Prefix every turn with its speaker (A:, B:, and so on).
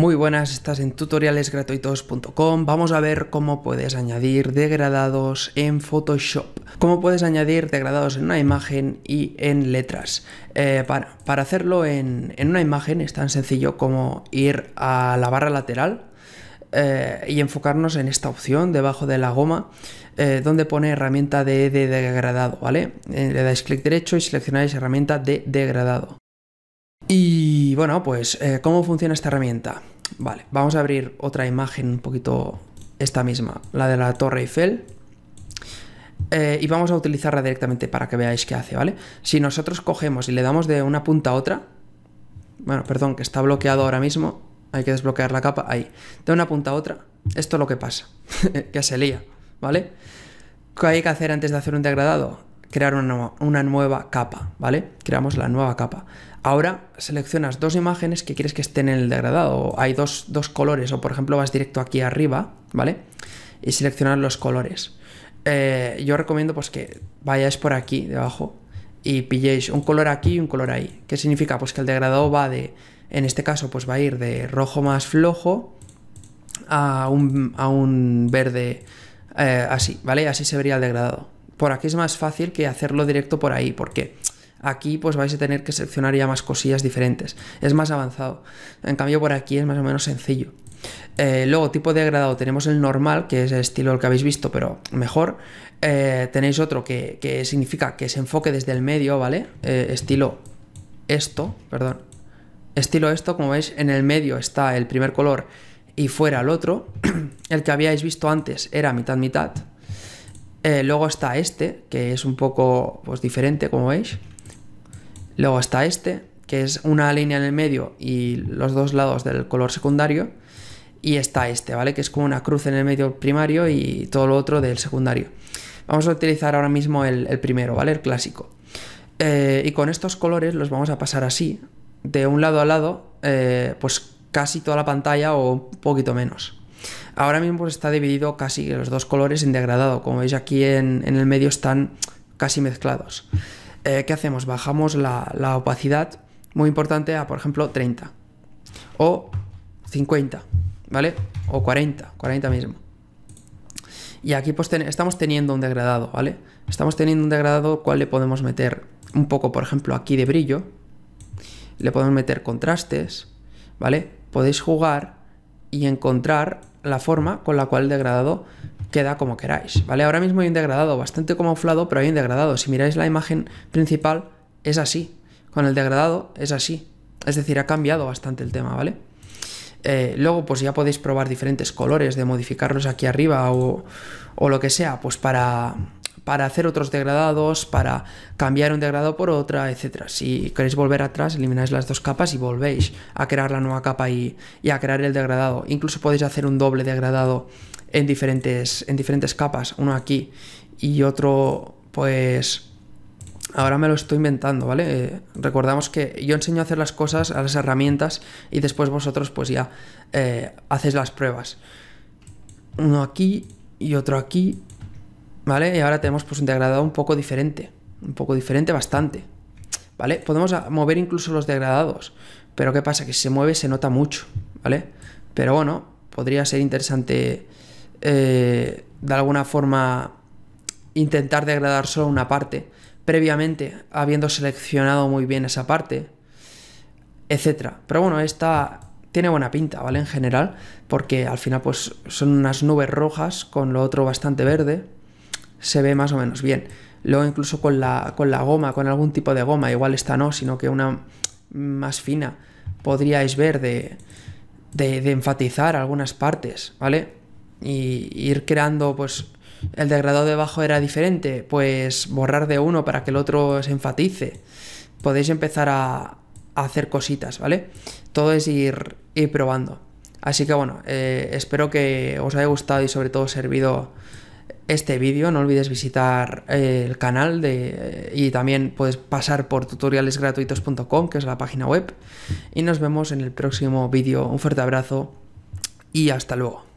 A: Muy buenas, estás en tutorialesgratuitos.com. Vamos a ver cómo puedes añadir degradados en Photoshop. Cómo puedes añadir degradados en una imagen y en letras. Eh, para, hacerlo en, una imagen es tan sencillo como ir a la barra lateral eh, y enfocarnos en esta opción debajo de la goma eh, donde pone herramienta de, degradado, ¿vale? le dais clic derecho y seleccionáis herramienta de degradado. Y bueno, pues, eh, ¿cómo funciona esta herramienta? Vale, vamos a abrir otra imagen un poquito esta misma, la de la Torre Eiffel. Eh, y vamos a utilizarla directamente para que veáis qué hace, ¿vale? Si nosotros cogemos y le damos de una punta a otra, bueno, perdón, que está bloqueado ahora mismo, hay que desbloquear la capa, ahí, de una punta a otra, esto es lo que pasa, que se lía, ¿vale? ¿Qué hay que hacer antes de hacer un degradado? crear una, nueva, capa, ¿vale? Creamos la nueva capa. Ahora seleccionas dos imágenes que quieres que estén en el degradado. Hay dos, colores, o por ejemplo vas directo aquí arriba, ¿vale? Y seleccionas los colores. Eh, yo recomiendo pues que vayáis por aquí debajo y pilléis un color aquí y un color ahí. ¿Qué significa? Pues que el degradado va de, en este caso pues va a ir de rojo más flojo a un, verde eh, así, ¿vale? Así se vería el degradado por aquí es más fácil que hacerlo directo por ahí, porque aquí pues vais a tener que seleccionar ya más cosillas diferentes, es más avanzado, en cambio por aquí es más o menos sencillo. Eh, luego, tipo de agradado tenemos el normal, que es el estilo el que habéis visto, pero mejor. Eh, tenéis otro que, significa que se enfoque desde el medio, ¿vale? Eh, estilo esto, perdón. Estilo esto, como veis, en el medio está el primer color y fuera el otro. el que habíais visto antes era mitad-mitad. Eh, luego está este, que es un poco pues, diferente, como veis. Luego está este, que es una línea en el medio y los dos lados del color secundario. Y está este, ¿vale? Que es como una cruz en el medio primario y todo lo otro del secundario. Vamos a utilizar ahora mismo el, primero, ¿vale? El clásico. Eh, y con estos colores los vamos a pasar así, de un lado a lado, eh, pues casi toda la pantalla o un poquito menos. Ahora mismo está dividido casi los dos colores en degradado. Como veis aquí en, el medio están casi mezclados. Eh, ¿Qué hacemos? Bajamos la, opacidad, muy importante, a por ejemplo 30 o 50, ¿vale? O 40, 40 mismo. Y aquí pues estamos teniendo un degradado, ¿vale? Estamos teniendo un degradado ¿cuál le podemos meter un poco, por ejemplo, aquí de brillo. Le podemos meter contrastes, ¿vale? Podéis jugar y encontrar la forma con la cual el degradado queda como queráis, ¿vale? Ahora mismo hay un degradado bastante camuflado, pero hay un degradado. Si miráis la imagen principal, es así. Con el degradado es así. Es decir, ha cambiado bastante el tema, ¿vale? Eh, luego, pues ya podéis probar diferentes colores de modificarlos aquí arriba o lo que sea, pues para para hacer otros degradados, para cambiar un degradado por otra, etc. Si queréis volver atrás, elimináis las dos capas y volvéis a crear la nueva capa y, y a crear el degradado. Incluso podéis hacer un doble degradado en diferentes, en diferentes capas, uno aquí y otro, pues... Ahora me lo estoy inventando, ¿vale? Eh, recordamos que yo enseño a hacer las cosas, a las herramientas, y después vosotros pues ya eh, hacéis las pruebas. Uno aquí y otro aquí ¿vale? Y ahora tenemos pues un degradado un poco diferente, un poco diferente bastante, ¿vale? Podemos mover incluso los degradados, pero ¿qué pasa? Que si se mueve se nota mucho, ¿vale? Pero bueno, podría ser interesante eh, de alguna forma intentar degradar solo una parte, previamente habiendo seleccionado muy bien esa parte, etcétera. Pero bueno, esta tiene buena pinta, ¿vale? En general, porque al final pues son unas nubes rojas con lo otro bastante verde se ve más o menos bien. Luego incluso con la, con la goma, con algún tipo de goma, igual esta no, sino que una más fina, podríais ver de, enfatizar algunas partes, ¿vale? Y ir creando, pues, el degradado debajo era diferente, pues borrar de uno para que el otro se enfatice. Podéis empezar a, hacer cositas, ¿vale? Todo es ir, probando. Así que bueno, eh, espero que os haya gustado y sobre todo servido este vídeo. No olvides visitar eh, el canal de, y también puedes pasar por tutorialesgratuitos.com, que es la página web. Y nos vemos en el próximo vídeo. Un fuerte abrazo y hasta luego.